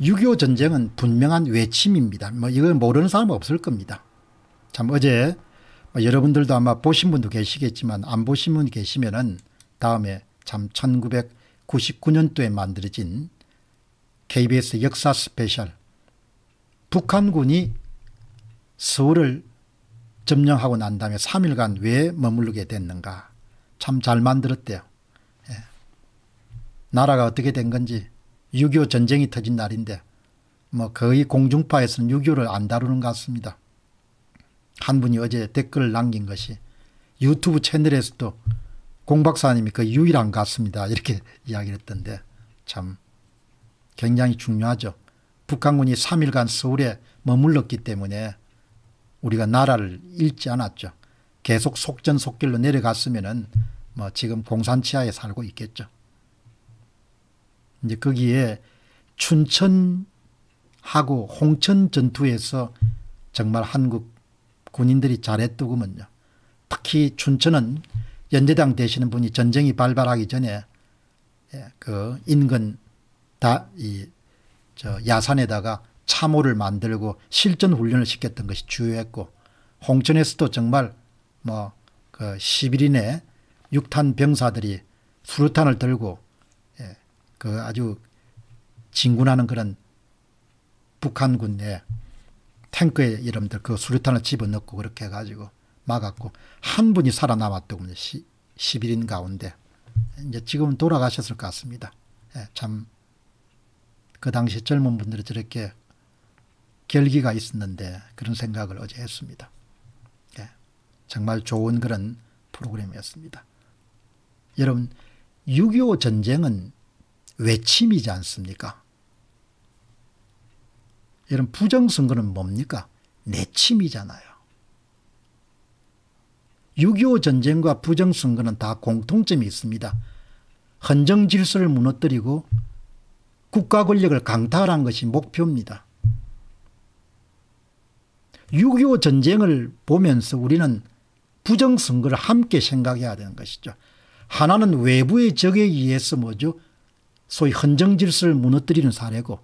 6.25 전쟁은 분명한 외침입니다. 뭐 이걸 모르는 사람은 없을 겁니다. 참 어제 뭐 여러분들도 아마 보신 분도 계시겠지만 안 보신 분 계시면은 다음에 참 1999년도에 만들어진 KBS 역사 스페셜 북한군이 서울을 점령하고 난 다음에 3일간 왜 머무르게 됐는가 참 잘 만들었대요. 예. 나라가 어떻게 된 건지 6.25 전쟁이 터진 날인데 뭐 거의 공중파에서는 6.25를 안 다루는 것 같습니다. 한 분이 어제 댓글을 남긴 것이 유튜브 채널에서도 공 박사님이 그 유일한 것 같습니다. 이렇게 이야기를 했던데 참 굉장히 중요하죠. 북한군이 3일간 서울에 머물렀기 때문에 우리가 나라를 잃지 않았죠. 계속 속전속결로 내려갔으면 은뭐 지금 공산치하에 살고 있겠죠. 이제 거기에 춘천하고 홍천 전투에서 정말 한국 군인들이 잘했더구먼요. 특히 춘천은 연제당 되시는 분이 전쟁이 발발하기 전에 예, 그 인근 다 이 저 야산에다가 참호를 만들고 실전 훈련을 시켰던 것이 주요했고 홍천에서도 정말 뭐 그 1 1인의 육탄 병사들이 수류탄을 들고 그 아주 진군하는 그런 북한군의 탱크의 이름들 그 수류탄을 집어넣고 그렇게 해가지고 막았고 한 분이 살아남았더군요. 11인 가운데. 이제 지금은 돌아가셨을 것 같습니다. 예, 참그 당시 젊은 분들이 저렇게 결기가 있었는데 그런 생각을 어제 했습니다. 예, 정말 좋은 그런 프로그램이었습니다. 여러분 6.25 전쟁은 외침이지 않습니까? 이런 부정선거는 뭡니까? 내침이잖아요. 6.25 전쟁과 부정선거는 다 공통점이 있습니다. 헌정 질서를 무너뜨리고 국가 권력을 강탈한 것이 목표입니다. 6.25 전쟁을 보면서 우리는 부정선거를 함께 생각해야 되는 것이죠. 하나는 외부의 적에 의해서 뭐죠? 소위 헌정 질서를 무너뜨리는 사례고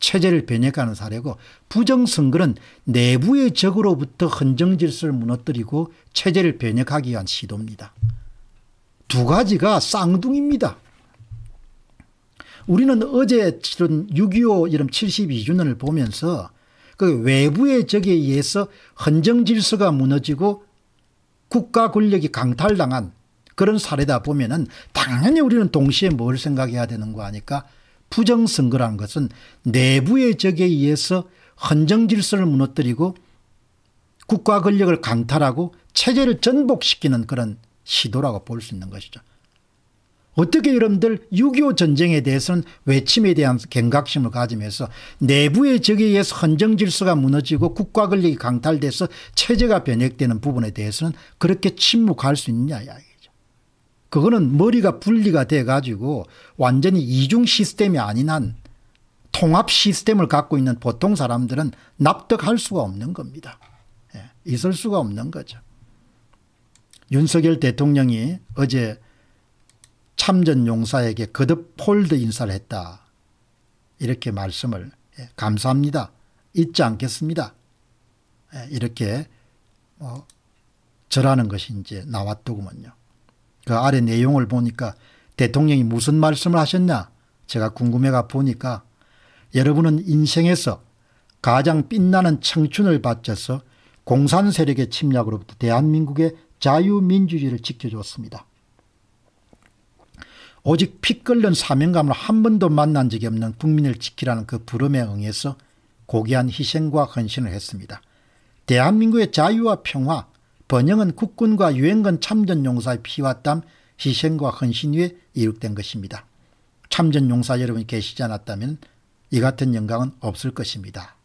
체제를 변혁하는 사례고 부정선거는 내부의 적으로부터 헌정 질서를 무너뜨리고 체제를 변혁하기 위한 시도입니다. 두 가지가 쌍둥이입니다. 우리는 어제 치른 6.25 이런 72주년을 보면서 그 외부의 적에 의해서 헌정 질서가 무너지고 국가 권력이 강탈당한 그런 사례다 보면은 당연히 우리는 동시에 뭘 생각해야 되는 거 아니까 부정선거란 것은 내부의 적에 의해서 헌정 질서를 무너뜨리고 국가 권력을 강탈하고 체제를 전복시키는 그런 시도라고 볼 수 있는 것이죠. 어떻게 여러분들 6.25 전쟁에 대해서는 외침에 대한 경각심을 가지면서 내부의 적에 의해서 헌정질서가 무너지고 국가 권력이 강탈돼서 체제가 변혁되는 부분에 대해서는 그렇게 침묵할 수 있냐 이야기. 그거는 머리가 분리가 돼 가지고 완전히 이중 시스템이 아닌 한 통합 시스템을 갖고 있는 보통 사람들은 납득할 수가 없는 겁니다. 예, 있을 수가 없는 거죠. 윤석열 대통령이 어제 참전 용사에게 거듭 폴드 인사를 했다. 이렇게 말씀을 예, 감사합니다. 잊지 않겠습니다. 예, 이렇게 어, 절하는 것이 이제 나왔더구먼요. 그 아래 내용을 보니까 대통령이 무슨 말씀을 하셨냐 제가 궁금해가 보니까 여러분은 인생에서 가장 빛나는 청춘을 바쳐서 공산 세력의 침략으로부터 대한민국의 자유민주주의를 지켜줬습니다. 오직 피 끓는 사명감을 한 번도 만난 적이 없는 국민을 지키라는 그 부름에 응해서 고귀한 희생과 헌신을 했습니다. 대한민국의 자유와 평화, 번영은 국군과 유엔군 참전용사의 피와 땀, 희생과 헌신 위에 이룩된 것입니다. 참전용사 여러분이 계시지 않았다면 이 같은 영광은 없을 것입니다.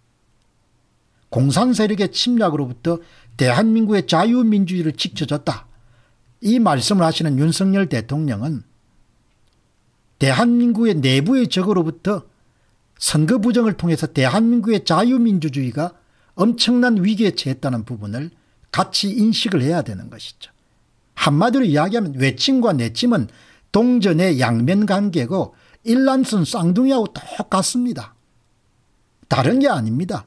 공산 세력의 침략으로부터 대한민국의 자유민주주의를 지켜줬다. 이 말씀을 하시는 윤석열 대통령은 대한민국의 내부의 적으로부터 선거 부정을 통해서 대한민국의 자유민주주의가 엄청난 위기에 처했다는 부분을 같이 인식을 해야 되는 것이죠. 한마디로 이야기하면 외침과 내침은 동전의 양면 관계고 일란순 쌍둥이하고 똑같습니다. 다른 게 아닙니다.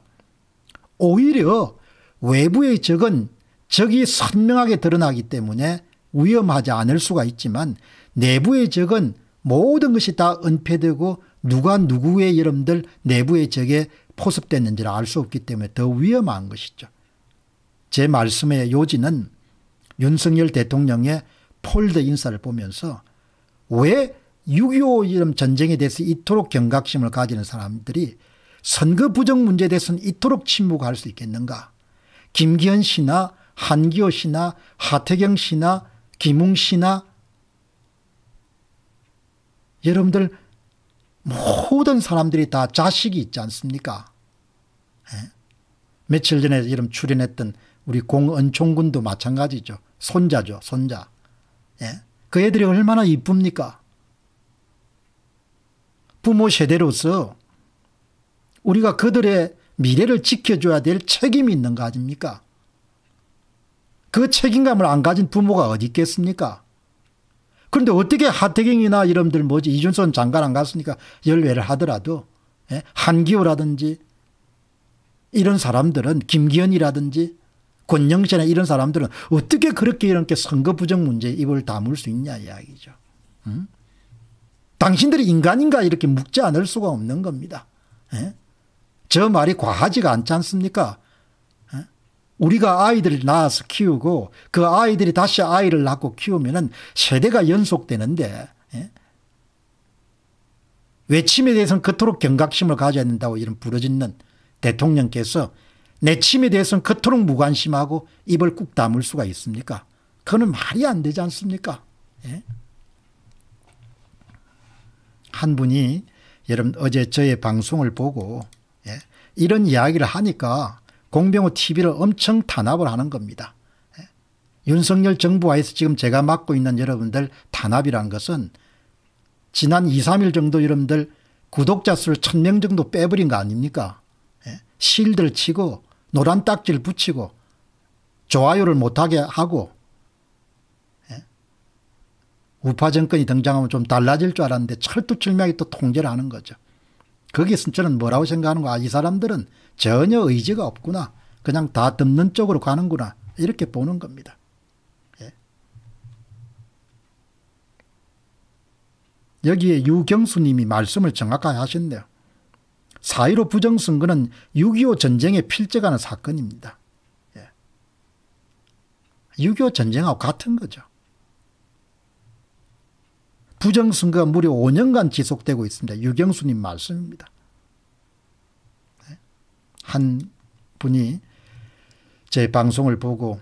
오히려 외부의 적은 적이 선명하게 드러나기 때문에 위험하지 않을 수가 있지만 내부의 적은 모든 것이 다 은폐되고 누가 누구의 여러분들 내부의 적에 포섭됐는지를 알 수 없기 때문에 더 위험한 것이죠. 제 말씀의 요지는 윤석열 대통령의 폴드 인사를 보면서 왜 6.25 이런 전쟁에 대해서 이토록 경각심을 가지는 사람들이 선거 부정 문제에 대해서는 이토록 침묵할 수 있겠는가. 김기현 씨나 한기호 씨나 하태경 씨나 김웅 씨나 여러분들 모든 사람들이 다 자식이 있지 않습니까? 예? 며칠 전에 이름 출연했던 우리 공은총군도 마찬가지죠. 손자죠. 손자. 예? 그 애들이 얼마나 이쁩니까? 부모 세대로서 우리가 그들의 미래를 지켜줘야 될 책임이 있는 거 아닙니까? 그 책임감을 안 가진 부모가 어디 있겠습니까? 그런데 어떻게 하태경이나 이름들 뭐지 이준선 장관 안 갔으니까 열외를 하더라도 예? 한기호라든지 이런 사람들은 김기현이라든지 권영세나 이런 사람들은 어떻게 그렇게 이렇게 선거 부정 문제에 입을 다물 수 있냐 이야기죠. 응? 당신들이 인간인가 이렇게 묻지 않을 수가 없는 겁니다. 에? 예? 저 말이 과하지가 않지 않습니까? 에? 예? 우리가 아이들을 낳아서 키우고 그 아이들이 다시 아이를 낳고 키우면은 세대가 연속되는데 에? 예? 외침에 대해서는 그토록 경각심을 가져야 된다고 이런 부러지는 대통령께서 내침에 대해서는 그토록 무관심하고 입을 꾹 다물 수가 있습니까? 그거는 말이 안 되지 않습니까? 예? 한 분이 여러분 어제 저의 방송을 보고 예? 이런 이야기를 하니까 공병호 TV를 엄청 탄압을 하는 겁니다. 예? 윤석열 정부와에서 지금 제가 맡고 있는 여러분들 탄압이란 것은 지난 2, 3일 정도 여러분들 구독자 수를 1000명 정도 빼버린 거 아닙니까? 예? 실들 치고 노란 딱지를 붙이고 좋아요를 못하게 하고 예? 우파 정권이 등장하면 좀 달라질 줄 알았는데 철두철미하게 또 통제를 하는 거죠. 거기에서 저는 뭐라고 생각하는 거야. 아, 이 사람들은 전혀 의지가 없구나. 그냥 다 덮는 쪽으로 가는구나. 이렇게 보는 겁니다. 예. 여기에 유경수 님이 말씀을 정확하게 하셨네요. 4.15 부정선거는 6.25전쟁에 필적하는 사건입니다. 예. 6.25 전쟁하고 같은 거죠. 부정선거가 무려 5년간 지속되고 있습니다. 유경수님 말씀입니다. 예. 한 분이 제 방송을 보고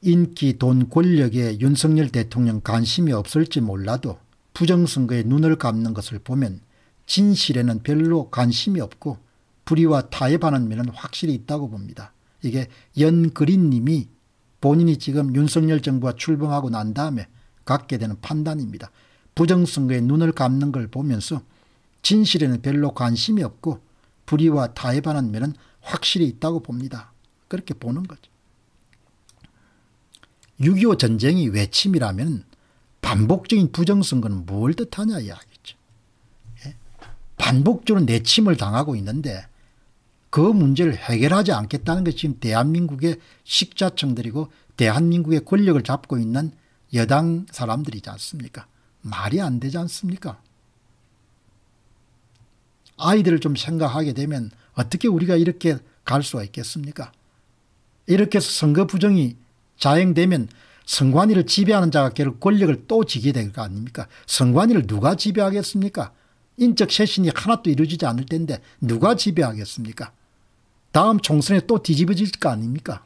인기, 돈, 권력에 윤석열 대통령 관심이 없을지 몰라도 부정선거에 눈을 감는 것을 보면 진실에는 별로 관심이 없고 불의와 타협하는 면은 확실히 있다고 봅니다. 이게 연그린님이 본인이 지금 윤석열 정부가 출범하고 난 다음에 갖게 되는 판단입니다. 부정선거에 눈을 감는 걸 보면서 진실에는 별로 관심이 없고 불의와 타협하는 면은 확실히 있다고 봅니다. 그렇게 보는 거죠. 6.25 전쟁이 외침이라면 반복적인 부정선거는 뭘 뜻하냐 이야기. 반복적으로 내침을 당하고 있는데 그 문제를 해결하지 않겠다는 것이 지금 대한민국의 식자청들이고 대한민국의 권력을 잡고 있는 여당 사람들이지 않습니까? 말이 안 되지 않습니까? 아이들을 좀 생각하게 되면 어떻게 우리가 이렇게 갈 수가 있겠습니까? 이렇게 해서 선거 부정이 자행되면 선관위를 지배하는 자가 결국 권력을 또 지게 될 거 아닙니까? 선관위를 누가 지배하겠습니까? 인적 쇄신이 하나도 이루어지지 않을 텐데 누가 지배하겠습니까? 다음 총선에 또 뒤집어질 거 아닙니까?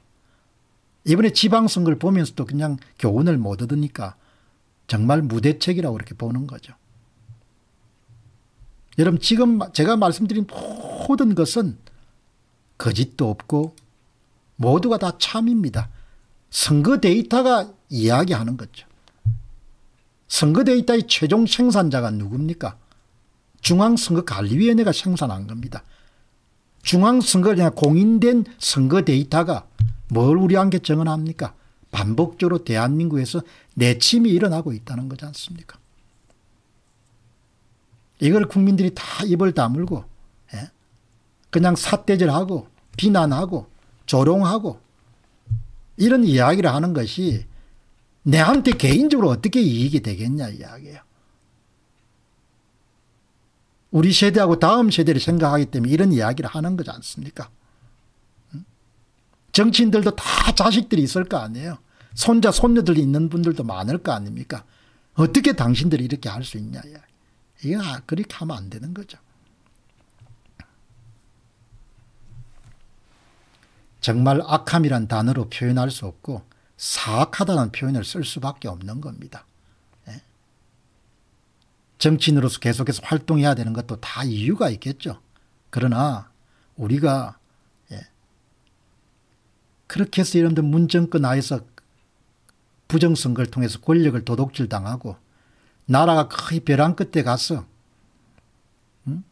이번에 지방선거를 보면서도 그냥 교훈을 못 얻으니까 정말 무대책이라고 이렇게 보는 거죠. 여러분 지금 제가 말씀드린 모든 것은 거짓도 없고 모두가 다 참입니다. 선거 데이터가 이야기하는 거죠. 선거 데이터의 최종 생산자가 누굽니까? 중앙선거관리위원회가 생산한 겁니다. 중앙선거냐 공인된 선거 데이터가 뭘 우리한테 증언합니까? 반복적으로 대한민국에서 내침이 일어나고 있다는 거지 않습니까? 이걸 국민들이 다 입을 다물고 예? 그냥 삿대질하고 비난하고 조롱하고 이런 이야기를 하는 것이 내한테 개인적으로 어떻게 이익이 되겠냐 이야기예요. 우리 세대하고 다음 세대를 생각하기 때문에 이런 이야기를 하는 거지 않습니까? 정치인들도 다 자식들이 있을 거 아니에요. 손자, 손녀들이 있는 분들도 많을 거 아닙니까? 어떻게 당신들이 이렇게 할 수 있냐. 이건 아, 그렇게 하면 안 되는 거죠. 정말 악함이란 단어로 표현할 수 없고 사악하다는 표현을 쓸 수밖에 없는 겁니다. 정치인으로서 계속해서 활동해야 되는 것도 다 이유가 있겠죠. 그러나 우리가 예. 그렇게 해서 이런 문정권 하에서 부정선거를 통해서 권력을 도둑질 당하고 나라가 거의 벼랑 끝에 가서 음?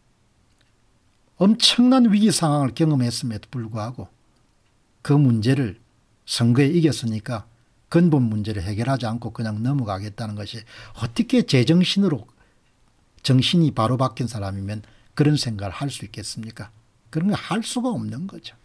엄청난 위기 상황을 경험했음에도 불구하고 그 문제를 선거에 이겼으니까 근본 문제를 해결하지 않고 그냥 넘어가겠다는 것이 어떻게 제정신으로 정신이 바로 바뀐 사람이면 그런 생각을 할 수 있겠습니까? 그런 거 할 수가 없는 거죠.